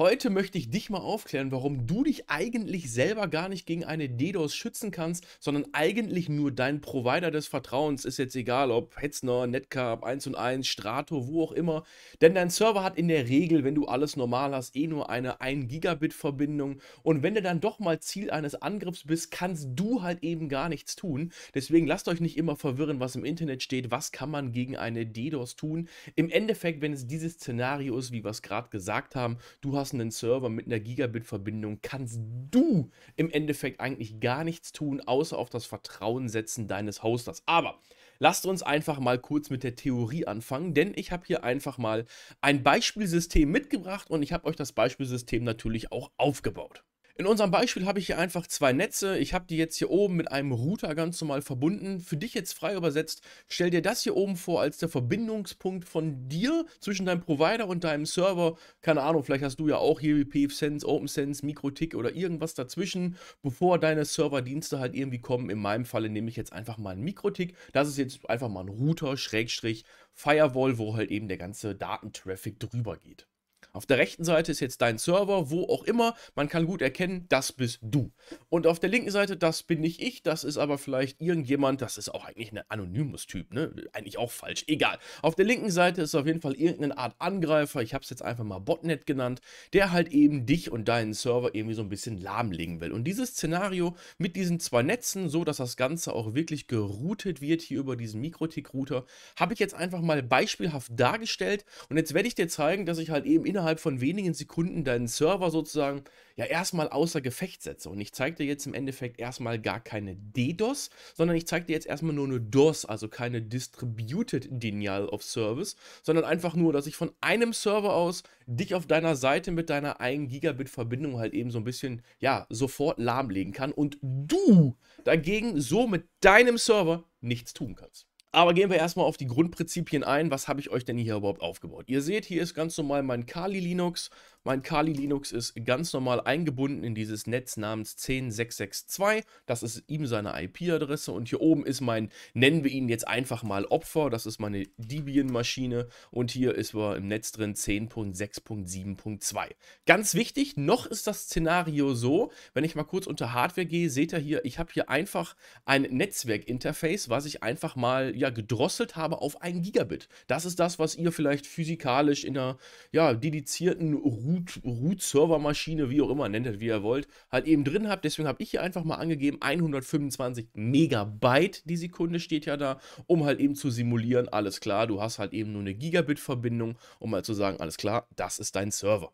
Heute möchte ich dich mal aufklären, warum du dich eigentlich selber gar nicht gegen eine DDoS schützen kannst, sondern eigentlich nur dein Provider des Vertrauens ist jetzt egal, ob Hetzner, Netcap, 1 und 1, Strato, wo auch immer. Denn dein Server hat in der Regel, wenn du alles normal hast, eh nur eine 1 Gigabit Verbindung und wenn du dann doch mal Ziel eines Angriffs bist, kannst du halt eben gar nichts tun. Deswegen lasst euch nicht immer verwirren, was im Internet steht, was kann man gegen eine DDoS tun. Im Endeffekt, wenn es dieses Szenario ist, wie wir es gerade gesagt haben, du hast passenden Server mit einer Gigabit-Verbindung kannst du im Endeffekt eigentlich gar nichts tun, außer auf das Vertrauen setzen deines Hosters. Aber lasst uns einfach mal kurz mit der Theorie anfangen, denn ich habe hier einfach mal ein Beispielsystem mitgebracht und ich habe euch das Beispielsystem natürlich auch aufgebaut. In unserem Beispiel habe ich hier einfach zwei Netze. Ich habe die jetzt hier oben mit einem Router ganz normal verbunden. Für dich jetzt frei übersetzt, stell dir das hier oben vor als der Verbindungspunkt von dir zwischen deinem Provider und deinem Server. Keine Ahnung, vielleicht hast du ja auch hier wie PFSense, OpenSense, MikroTik oder irgendwas dazwischen, bevor deine Serverdienste halt irgendwie kommen. In meinem Falle nehme ich jetzt einfach mal einen MikroTik. Das ist jetzt einfach mal ein Router, Schrägstrich, Firewall, wo halt eben der ganze Datentraffic drüber geht. Auf der rechten Seite ist jetzt dein Server, wo auch immer. Man kann gut erkennen, das bist du. Und auf der linken Seite, das bin nicht ich, das ist aber vielleicht irgendjemand, das ist auch eigentlich ein anonymes Typ, ne? Eigentlich auch falsch, egal. Auf der linken Seite ist auf jeden Fall irgendeine Art Angreifer, ich habe es jetzt einfach mal Botnet genannt, der halt eben dich und deinen Server irgendwie so ein bisschen lahmlegen will. Und dieses Szenario mit diesen zwei Netzen, so dass das Ganze auch wirklich geroutet wird hier über diesen Mikrotik-Router, habe ich jetzt einfach mal beispielhaft dargestellt. Und jetzt werde ich dir zeigen, dass ich halt eben innerhalb innerhalb von wenigen Sekunden deinen Server sozusagen ja erstmal außer Gefecht setze. Und ich zeige dir jetzt im Endeffekt erstmal gar keine DDoS, sondern ich zeige dir jetzt erstmal nur eine DOS, also keine Distributed Denial of Service, sondern einfach nur, dass ich von einem Server aus dich auf deiner Seite mit deiner 1 Gigabit Verbindung halt eben so ein bisschen, ja, sofort lahmlegen kann und du dagegen so mit deinem Server nichts tun kannst. Aber gehen wir erstmal auf die Grundprinzipien ein. Was habe ich euch denn hier überhaupt aufgebaut? Ihr seht, hier ist ganz normal mein Kali Linux. Mein Kali Linux ist ganz normal eingebunden in dieses Netz namens 10662. Das ist ihm seine IP-Adresse und hier oben ist mein, nennen wir ihn jetzt einfach mal Opfer. Das ist meine Debian-Maschine und hier ist wir im Netz drin 10.6.7.2. Ganz wichtig, noch ist das Szenario so, wenn ich mal kurz unter Hardware gehe, seht ihr hier, ich habe hier einfach ein Netzwerkinterface, was ich einfach mal ja, gedrosselt habe auf 1 Gigabit. Das ist das, was ihr vielleicht physikalisch in einer ja, dedizierten Ruhe Root, Server Maschine, wie auch immer, nennt das wie ihr wollt, halt eben drin habt. Deswegen habe ich hier einfach mal angegeben 125 Megabyte die Sekunde steht ja da, um halt eben zu simulieren, alles klar, du hast halt eben nur eine Gigabit Verbindung, um mal halt zu sagen, alles klar, das ist dein Server.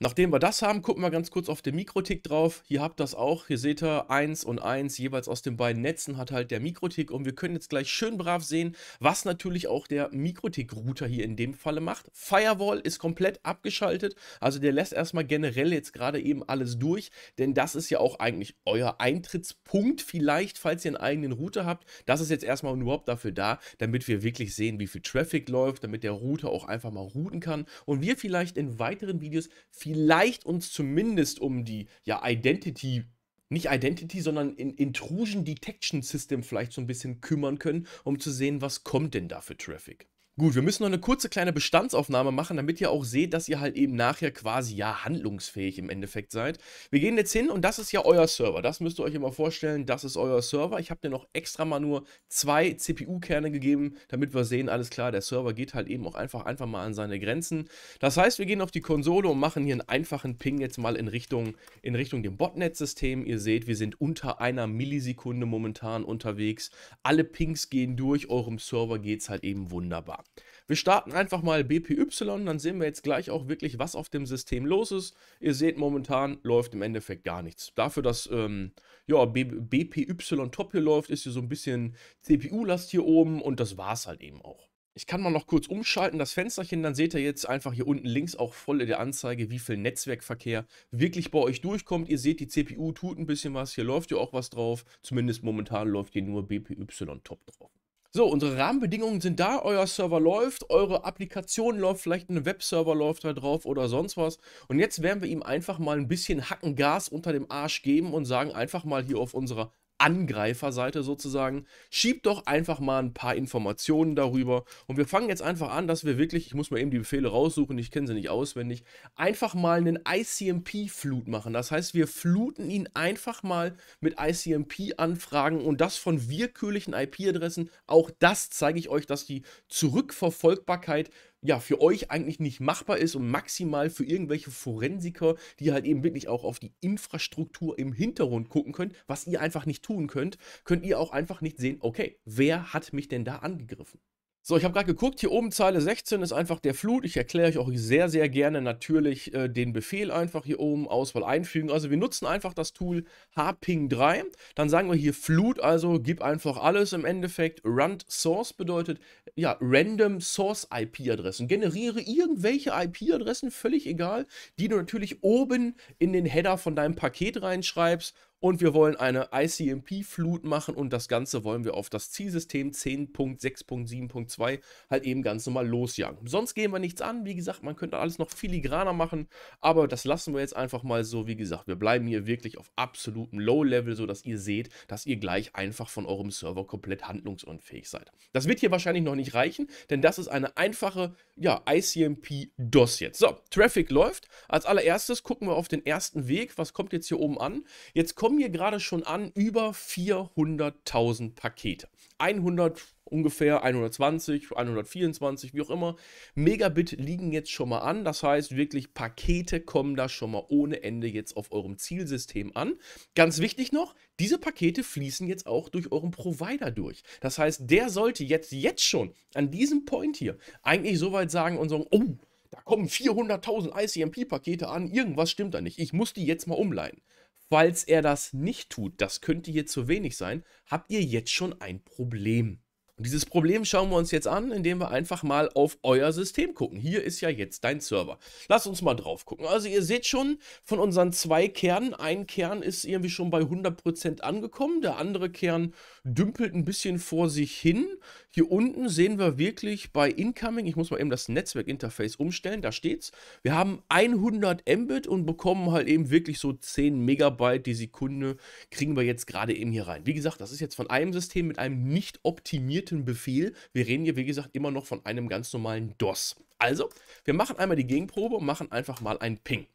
Nachdem wir das haben, gucken wir ganz kurz auf den Mikrotik drauf. Hier habt ihr das auch. Hier seht ihr 1 und 1 jeweils aus den beiden Netzen hat halt der Mikrotik. Und wir können jetzt gleich schön brav sehen, was natürlich auch der Mikrotik-Router hier in dem Falle macht. Firewall ist komplett abgeschaltet. Also der lässt erstmal generell jetzt gerade eben alles durch. Denn das ist ja auch eigentlich euer Eintrittspunkt vielleicht, falls ihr einen eigenen Router habt. Das ist jetzt erstmal überhaupt dafür da, damit wir wirklich sehen, wie viel Traffic läuft, damit der Router auch einfach mal routen kann. Und wir vielleicht in weiteren Videos vielleicht uns zumindest um die ja, Identity, nicht Identity, sondern in Intrusion Detection System vielleicht so ein bisschen kümmern können, um zu sehen, was kommt denn da für Traffic. Gut, wir müssen noch eine kurze kleine Bestandsaufnahme machen, damit ihr auch seht, dass ihr halt eben nachher quasi ja handlungsfähig im Endeffekt seid. Wir gehen jetzt hin und das ist ja euer Server. Das müsst ihr euch immer vorstellen, das ist euer Server. Ich habe dir noch extra mal nur zwei CPU-Kerne gegeben, damit wir sehen, alles klar, der Server geht halt eben auch einfach, einfach mal an seine Grenzen. Das heißt, wir gehen auf die Konsole und machen hier einen einfachen Ping jetzt mal in Richtung, in Richtung dem Botnet-System. Ihr seht, wir sind unter einer Millisekunde momentan unterwegs. Alle Pings gehen durch, eurem Server geht es halt eben wunderbar. Wir starten einfach mal BPY, dann sehen wir jetzt gleich auch wirklich, was auf dem System los ist. Ihr seht, momentan läuft im Endeffekt gar nichts. Dafür, dass ähm, ja, BPY top hier läuft, ist hier so ein bisschen CPU-Last hier oben und das war es halt eben auch. Ich kann mal noch kurz umschalten, das Fensterchen, dann seht ihr jetzt einfach hier unten links auch voll in der Anzeige, wie viel Netzwerkverkehr wirklich bei euch durchkommt. Ihr seht, die CPU tut ein bisschen was, hier läuft ja auch was drauf. Zumindest momentan läuft hier nur BPY top drauf. So, unsere Rahmenbedingungen sind da, euer Server läuft, eure Applikation läuft, vielleicht ein Webserver läuft da drauf oder sonst was. Und jetzt werden wir ihm einfach mal ein bisschen Hackengas unter dem Arsch geben und sagen einfach mal hier auf unserer Angreiferseite sozusagen, schiebt doch einfach mal ein paar Informationen darüber. Und wir fangen jetzt einfach an, dass wir wirklich, ich muss mal eben die Befehle raussuchen, ich kenne sie nicht auswendig, einfach mal einen ICMP-Flut machen. Das heißt, wir fluten ihn einfach mal mit ICMP-Anfragen und das von willkürlichen IP-Adressen. Auch das zeige ich euch, dass die Zurückverfolgbarkeit ja, für euch eigentlich nicht machbar ist und maximal für irgendwelche Forensiker, die halt eben wirklich auch auf die Infrastruktur im Hintergrund gucken könnt, was ihr einfach nicht tun könnt, könnt ihr auch einfach nicht sehen, okay, wer hat mich denn da angegriffen? So, ich habe gerade geguckt, hier oben Zeile 16 ist einfach der Flut. Ich erkläre euch auch sehr, sehr gerne natürlich äh, den Befehl einfach hier oben, Auswahl einfügen. Also wir nutzen einfach das Tool hping3, dann sagen wir hier Flut, also gib einfach alles im Endeffekt. Run Source bedeutet, ja, Random Source IP-Adressen. Generiere irgendwelche IP-Adressen, völlig egal, die du natürlich oben in den Header von deinem Paket reinschreibst und wir wollen eine ICMP-Flut machen und das Ganze wollen wir auf das Zielsystem 10.6.7.2 halt eben ganz normal losjagen. Sonst gehen wir nichts an. Wie gesagt, man könnte alles noch filigraner machen, aber das lassen wir jetzt einfach mal so. Wie gesagt, wir bleiben hier wirklich auf absolutem Low-Level, sodass ihr seht, dass ihr gleich einfach von eurem Server komplett handlungsunfähig seid. Das wird hier wahrscheinlich noch nicht reichen, denn das ist eine einfache ja, ICMP DOS jetzt. So, Traffic läuft. Als allererstes gucken wir auf den ersten Weg. Was kommt jetzt hier oben an? Jetzt kommen hier gerade schon an über 400.000 Pakete. 100 ungefähr 120, 124, wie auch immer. Megabit liegen jetzt schon mal an. Das heißt, wirklich Pakete kommen da schon mal ohne Ende jetzt auf eurem Zielsystem an. Ganz wichtig noch, diese Pakete fließen jetzt auch durch euren Provider durch. Das heißt, der sollte jetzt, jetzt schon an diesem Point hier eigentlich soweit sagen und sagen, oh, da kommen 400.000 ICMP-Pakete an, irgendwas stimmt da nicht. Ich muss die jetzt mal umleiten. Falls er das nicht tut, das könnte hier zu wenig sein, habt ihr jetzt schon ein Problem. Und dieses Problem schauen wir uns jetzt an, indem wir einfach mal auf euer System gucken. Hier ist ja jetzt dein Server. Lass uns mal drauf gucken. Also ihr seht schon, von unseren zwei Kernen, ein Kern ist irgendwie schon bei 100% angekommen, der andere Kern dümpelt ein bisschen vor sich hin. Hier unten sehen wir wirklich bei Incoming, ich muss mal eben das Netzwerkinterface umstellen, da steht's. Wir haben 100 Mbit und bekommen halt eben wirklich so 10 Megabyte die Sekunde, kriegen wir jetzt gerade eben hier rein. Wie gesagt, das ist jetzt von einem System mit einem nicht optimierten Committen-Befehl. Wir reden hier, wie gesagt, immer noch von einem ganz normalen DOS. Also, wir machen einmal die Gegenprobe und machen einfach mal einen Ping.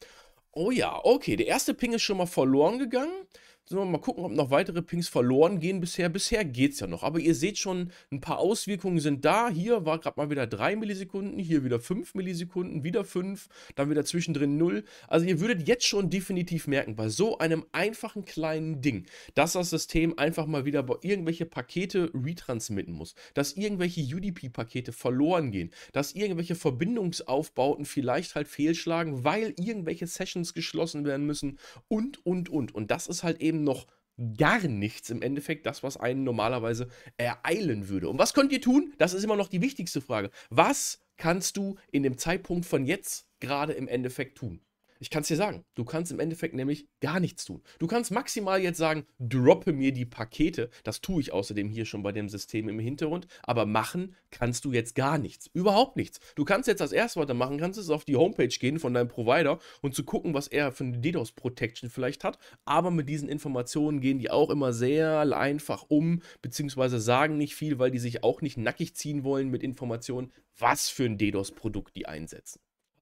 Oh ja, okay, der erste Ping ist schon mal verloren gegangen. So, mal gucken, ob noch weitere Pings verloren gehen bisher. Bisher geht es ja noch. Aber ihr seht schon, ein paar Auswirkungen sind da. Hier war gerade mal wieder 3 Millisekunden, hier wieder 5 Millisekunden, wieder 5, dann wieder zwischendrin 0. Also ihr würdet jetzt schon definitiv merken, bei so einem einfachen kleinen Ding, dass das System einfach mal wieder irgendwelche Pakete retransmitten muss, dass irgendwelche UDP-Pakete verloren gehen, dass irgendwelche Verbindungsaufbauten vielleicht halt fehlschlagen, weil irgendwelche Sessions geschlossen werden müssen und, und, und. Und das ist halt eben eben noch gar nichts im Endeffekt, das, was einen normalerweise ereilen würde. Und was könnt ihr tun? Das ist immer noch die wichtigste Frage. Was kannst du in dem Zeitpunkt von jetzt gerade im Endeffekt tun? Ich kann es dir sagen, du kannst im Endeffekt nämlich gar nichts tun. Du kannst maximal jetzt sagen, droppe mir die Pakete. Das tue ich außerdem hier schon bei dem System im Hintergrund. Aber machen kannst du jetzt gar nichts. Überhaupt nichts. Du kannst jetzt das erste, was du machen kannst, ist auf die Homepage gehen von deinem Provider und zu gucken, was er für eine DDoS-Protection vielleicht hat. Aber mit diesen Informationen gehen die auch immer sehr einfach um, beziehungsweise sagen nicht viel, weil die sich auch nicht nackig ziehen wollen mit Informationen, was für ein DDoS-Produkt die einsetzen.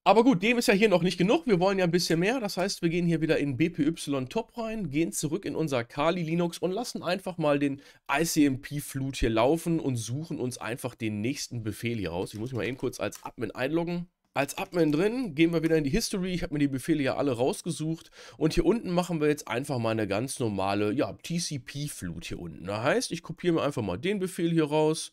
Aber gut, dem ist ja hier noch nicht genug. Wir wollen ja ein bisschen mehr. Das heißt, wir gehen hier wieder in BPY Top rein, gehen zurück in unser Kali Linux und lassen einfach mal den ICMP-Flut hier laufen und suchen uns einfach den nächsten Befehl hier raus. Ich muss mich mal eben kurz als Admin einloggen. Als Admin drin gehen wir wieder in die History. Ich habe mir die Befehle ja alle rausgesucht. Und hier unten machen wir jetzt einfach mal eine ganz normale ja, TCP-Flut hier unten. Das heißt, ich kopiere mir einfach mal den Befehl hier raus.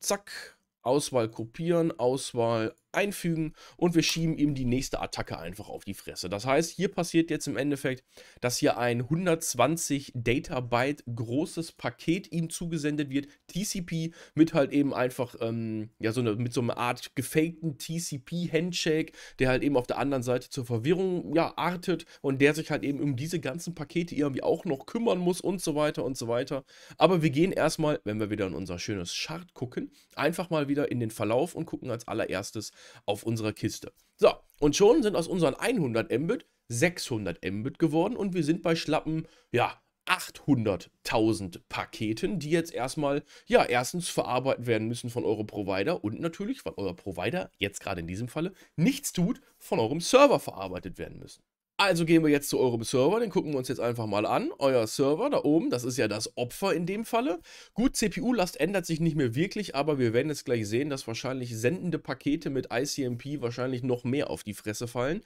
Zack, Auswahl kopieren, Auswahl einfügen und wir schieben ihm die nächste Attacke einfach auf die Fresse. Das heißt, hier passiert jetzt im Endeffekt, dass hier ein 120 Data Byte großes Paket ihm zugesendet wird, TCP, mit halt eben einfach, ähm, ja, so eine, mit so einer Art gefakten TCP-Handshake, der halt eben auf der anderen Seite zur Verwirrung, ja, artet und der sich halt eben um diese ganzen Pakete irgendwie auch noch kümmern muss und so weiter und so weiter. Aber wir gehen erstmal, wenn wir wieder in unser schönes Chart gucken, einfach mal wieder in den Verlauf und gucken als allererstes, auf unserer Kiste. So, und schon sind aus unseren 100 Mbit 600 Mbit geworden und wir sind bei schlappen, ja, 800.000 Paketen, die jetzt erstmal, ja, erstens verarbeitet werden müssen von eurem Provider und natürlich, weil euer Provider jetzt gerade in diesem Falle nichts tut, von eurem Server verarbeitet werden müssen. Also gehen wir jetzt zu eurem Server, den gucken wir uns jetzt einfach mal an. Euer Server da oben, das ist ja das Opfer in dem Falle. Gut, CPU-Last ändert sich nicht mehr wirklich, aber wir werden jetzt gleich sehen, dass wahrscheinlich sendende Pakete mit ICMP wahrscheinlich noch mehr auf die Fresse fallen.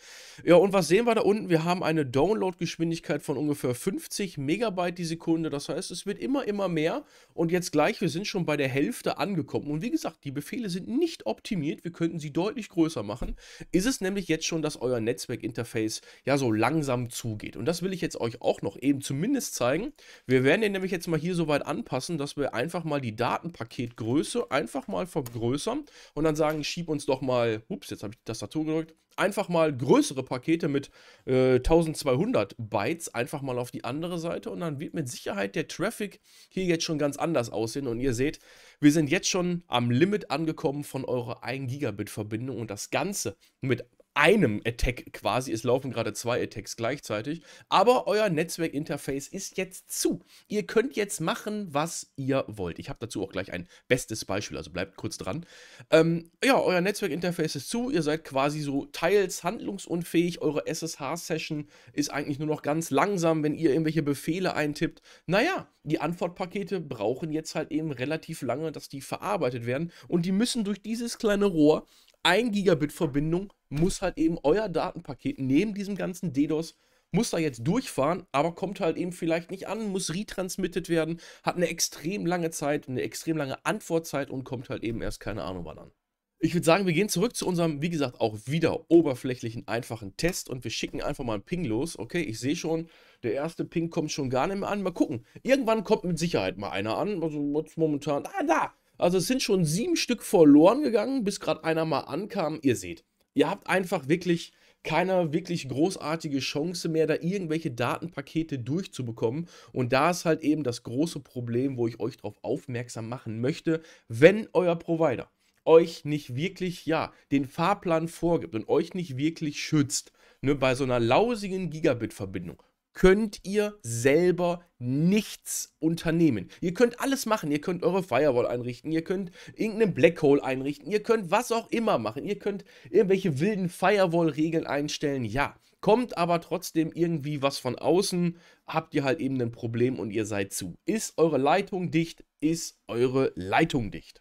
Ja, und was sehen wir da unten? Wir haben eine Download-Geschwindigkeit von ungefähr 50 Megabyte die Sekunde. Das heißt, es wird immer, immer mehr. Und jetzt gleich, wir sind schon bei der Hälfte angekommen. Und wie gesagt, die Befehle sind nicht optimiert. Wir könnten sie deutlich größer machen. Ist es nämlich jetzt schon, dass euer Netzwerkinterface ja so langsam zugeht. Und das will ich jetzt euch auch noch eben zumindest zeigen. Wir werden den nämlich jetzt mal hier so weit anpassen, dass wir einfach mal die Datenpaketgröße einfach mal vergrößern und dann sagen, schieb uns doch mal, ups, jetzt habe ich das dazu gedrückt, einfach mal größere Pakete mit äh, 1200 Bytes einfach mal auf die andere Seite und dann wird mit Sicherheit der Traffic hier jetzt schon ganz anders aussehen und ihr seht, wir sind jetzt schon am Limit angekommen von eurer 1 Gigabit Verbindung und das Ganze mit einem Attack quasi. Es laufen gerade zwei Attacks gleichzeitig. Aber euer Netzwerkinterface ist jetzt zu. Ihr könnt jetzt machen, was ihr wollt. Ich habe dazu auch gleich ein bestes Beispiel, also bleibt kurz dran. Ähm, ja, euer Netzwerkinterface ist zu. Ihr seid quasi so teils handlungsunfähig. Eure SSH-Session ist eigentlich nur noch ganz langsam, wenn ihr irgendwelche Befehle eintippt. Naja, die Antwortpakete brauchen jetzt halt eben relativ lange, dass die verarbeitet werden. Und die müssen durch dieses kleine Rohr 1 Gigabit Verbindung muss halt eben euer Datenpaket neben diesem ganzen DDoS muss da jetzt durchfahren, aber kommt halt eben vielleicht nicht an, muss retransmittet werden, hat eine extrem lange Zeit, eine extrem lange Antwortzeit und kommt halt eben erst keine Ahnung wann an. Ich würde sagen, wir gehen zurück zu unserem, wie gesagt, auch wieder oberflächlichen, einfachen Test und wir schicken einfach mal einen Ping los. Okay, ich sehe schon, der erste Ping kommt schon gar nicht mehr an. Mal gucken. Irgendwann kommt mit Sicherheit mal einer an. Also momentan, ah, da, also es sind schon sieben Stück verloren gegangen, bis gerade einer mal ankam. Ihr seht, ihr habt einfach wirklich keine wirklich großartige Chance mehr, da irgendwelche Datenpakete durchzubekommen. Und da ist halt eben das große Problem, wo ich euch darauf aufmerksam machen möchte, wenn euer Provider euch nicht wirklich, ja, den Fahrplan vorgibt und euch nicht wirklich schützt, ne, bei so einer lausigen Gigabit-Verbindung könnt ihr selber nichts unternehmen. Ihr könnt alles machen. Ihr könnt eure Firewall einrichten. Ihr könnt irgendeinen Black Hole einrichten. Ihr könnt was auch immer machen. Ihr könnt irgendwelche wilden Firewall-Regeln einstellen. Ja, kommt aber trotzdem irgendwie was von außen, habt ihr halt eben ein Problem und ihr seid zu. Ist eure Leitung dicht? Ist eure Leitung dicht?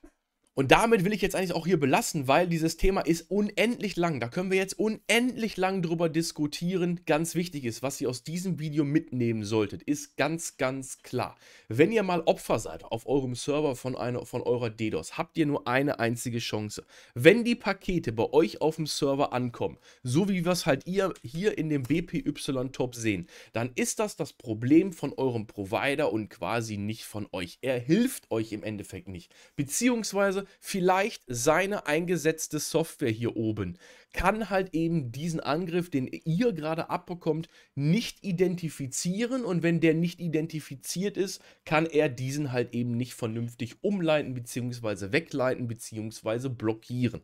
Und damit will ich jetzt eigentlich auch hier belassen, weil dieses Thema ist unendlich lang. Da können wir jetzt unendlich lang drüber diskutieren. Ganz wichtig ist, was ihr aus diesem Video mitnehmen solltet, ist ganz, ganz klar. Wenn ihr mal Opfer seid auf eurem Server von, einer, von eurer DDoS, habt ihr nur eine einzige Chance. Wenn die Pakete bei euch auf dem Server ankommen, so wie was halt ihr hier in dem BPY-Top sehen, dann ist das das Problem von eurem Provider und quasi nicht von euch. Er hilft euch im Endeffekt nicht. Beziehungsweise vielleicht seine eingesetzte Software hier oben kann halt eben diesen Angriff, den ihr gerade abbekommt, nicht identifizieren und wenn der nicht identifiziert ist, kann er diesen halt eben nicht vernünftig umleiten beziehungsweise wegleiten beziehungsweise blockieren.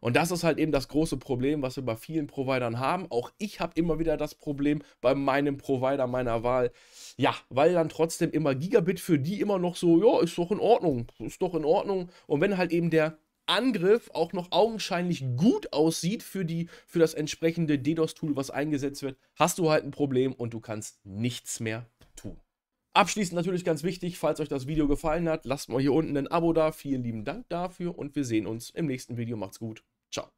Und das ist halt eben das große Problem, was wir bei vielen Providern haben. Auch ich habe immer wieder das Problem bei meinem Provider meiner Wahl. Ja, weil dann trotzdem immer Gigabit für die immer noch so, ja, ist doch in Ordnung, ist doch in Ordnung. Und wenn halt eben der Angriff auch noch augenscheinlich gut aussieht für, die, für das entsprechende DDoS-Tool, was eingesetzt wird, hast du halt ein Problem und du kannst nichts mehr tun. Abschließend natürlich ganz wichtig, falls euch das Video gefallen hat, lasst mal hier unten ein Abo da. Vielen lieben Dank dafür und wir sehen uns im nächsten Video. Macht's gut. Ciao.